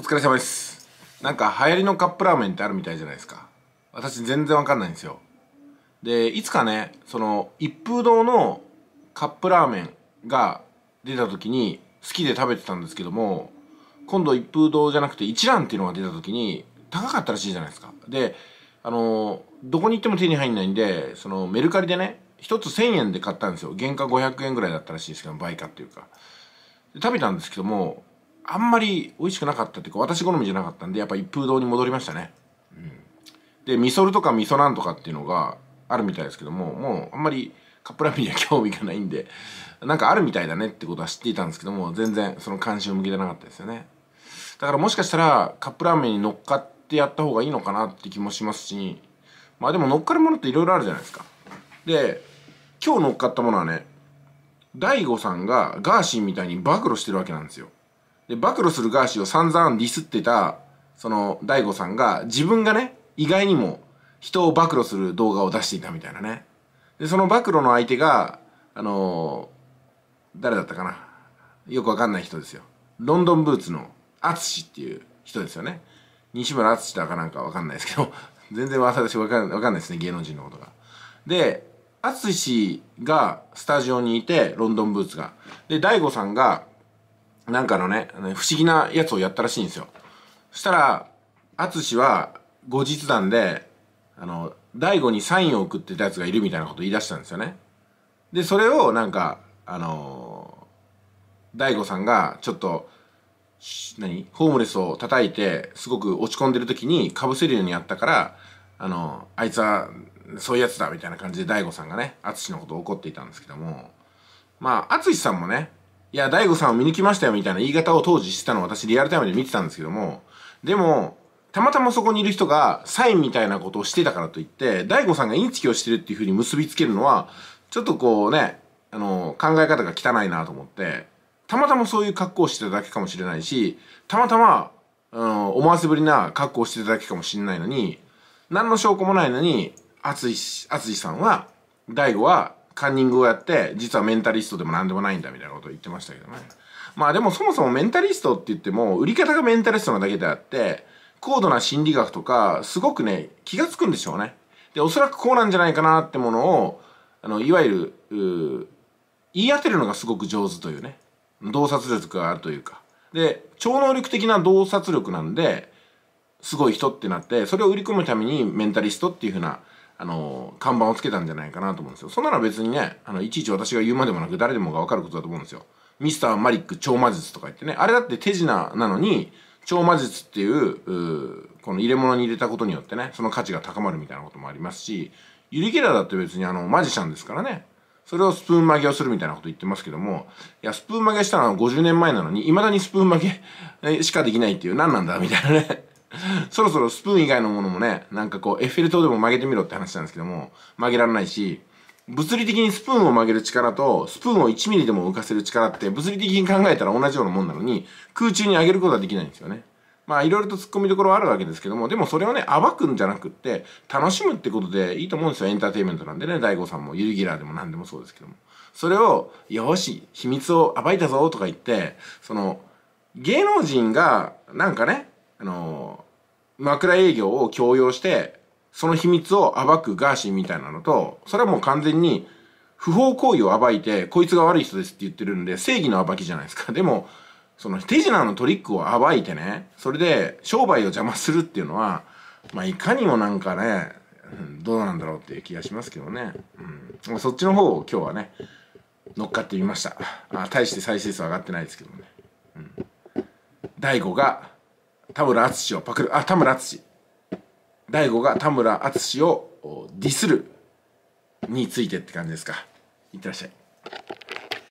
お疲れ様ですなんか流行りのカップラーメンってあるみたいじゃないですか私全然わかんないんですよでいつかねその一風堂のカップラーメンが出た時に好きで食べてたんですけども今度一風堂じゃなくて一蘭っていうのが出た時に高かったらしいじゃないですかであのどこに行っても手に入んないんでそのメルカリでね1つ1000円で買ったんですよ原価500円ぐらいだったらしいですけど倍価っていうか食べたんですけどもあんまり美味しくなかったっていうか私好みじゃなかったんでやっぱ一風堂に戻りましたね、うん、で味噌ルとか味噌なんとかっていうのがあるみたいですけどももうあんまりカップラーメンには興味がないんでなんかあるみたいだねってことは知っていたんですけども全然その関心を向けてなかったですよねだからもしかしたらカップラーメンに乗っかってやった方がいいのかなって気もしますしまあでも乗っかるものっていろいろあるじゃないですかで今日乗っかったものはね大悟さんがガーシーみたいに暴露してるわけなんですよで、暴露するガーシーを散々ディスってた、その、大悟さんが、自分がね、意外にも人を暴露する動画を出していたみたいなね。で、その暴露の相手が、あのー、誰だったかな。よくわかんない人ですよ。ロンドンブーツの、アツシっていう人ですよね。西村シだかなんかわかんないですけど、全然私わかんないですね、芸能人のことが。で、淳がスタジオにいて、ロンドンブーツが。で、大悟さんが、なんかのね、不思議なやつをやったらしいんですよ。そしたら、淳は後日談で、あの、大悟にサインを送ってたやつがいるみたいなこと言い出したんですよね。で、それをなんか、あのー、大悟さんがちょっと、何ホームレスを叩いて、すごく落ち込んでる時に被せるようにやったから、あのー、あいつはそういうやつだみたいな感じで大悟さんがね、淳のことを怒っていたんですけども、まあ、淳さんもね、いや、大悟さんを見抜きましたよみたいな言い方を当時してたのを私リアルタイムで見てたんですけども、でも、たまたまそこにいる人がサインみたいなことをしてたからといって、大悟さんがインチキをしてるっていうふうに結びつけるのは、ちょっとこうね、あの、考え方が汚いなと思って、たまたまそういう格好をしてただけかもしれないし、たまたま、うん、思わせぶりな格好をしてただけかもしれないのに、何の証拠もないのに、い、淳、いさんは、大悟はカンニングをやって実はメンタリストでも何でもないんだみたいなことを言ってましたけどねまあでもそもそもメンタリストって言っても売り方がメンタリストなだけであって高度な心理学とかすごくね気が付くんでしょうねでおそらくこうなんじゃないかなってものをあのいわゆる言い当てるのがすごく上手というね洞察力があるというかで超能力的な洞察力なんですごい人ってなってそれを売り込むためにメンタリストっていうふうなあの、看板をつけたんじゃないかなと思うんですよ。そんなは別にね、あの、いちいち私が言うまでもなく誰でもがわかることだと思うんですよ。ミスターマリック超魔術とか言ってね、あれだって手品なのに、超魔術っていう、うこの入れ物に入れたことによってね、その価値が高まるみたいなこともありますし、ユリケラだって別にあの、マジシャンですからね。それをスプーン曲げをするみたいなこと言ってますけども、いや、スプーン曲げしたのは50年前なのに、未だにスプーン曲げしかできないっていう、何なんだみたいなね。そろそろスプーン以外のものもね、なんかこう、エッフェル塔でも曲げてみろって話なんですけども、曲げられないし、物理的にスプーンを曲げる力と、スプーンを1ミリでも浮かせる力って、物理的に考えたら同じようなもんなのに、空中に上げることはできないんですよね。まあ、いろいろと突っ込みどころはあるわけですけども、でもそれをね、暴くんじゃなくって、楽しむってことでいいと思うんですよ。エンターテイメントなんでね、大悟さんも、ユリギラーでも何でもそうですけども。それを、よし、秘密を暴いたぞとか言って、その、芸能人が、なんかね、あの枕営業を強要してその秘密を暴くガーシーみたいなのとそれはもう完全に不法行為を暴いてこいつが悪い人ですって言ってるんで正義の暴きじゃないですか でもその手品のトリックを暴いてねそれで商売を邪魔するっていうのはまあいかにもなんかねどうなんだろうっていう気がしますけどね、うん、そっちの方を今日はね乗っかってみましたあ大して再生数上がってないですけどね、うん、大悟が田村淳をパクるあ田村淳大悟が田村淳をディスるについてって感じですかいってらっしゃい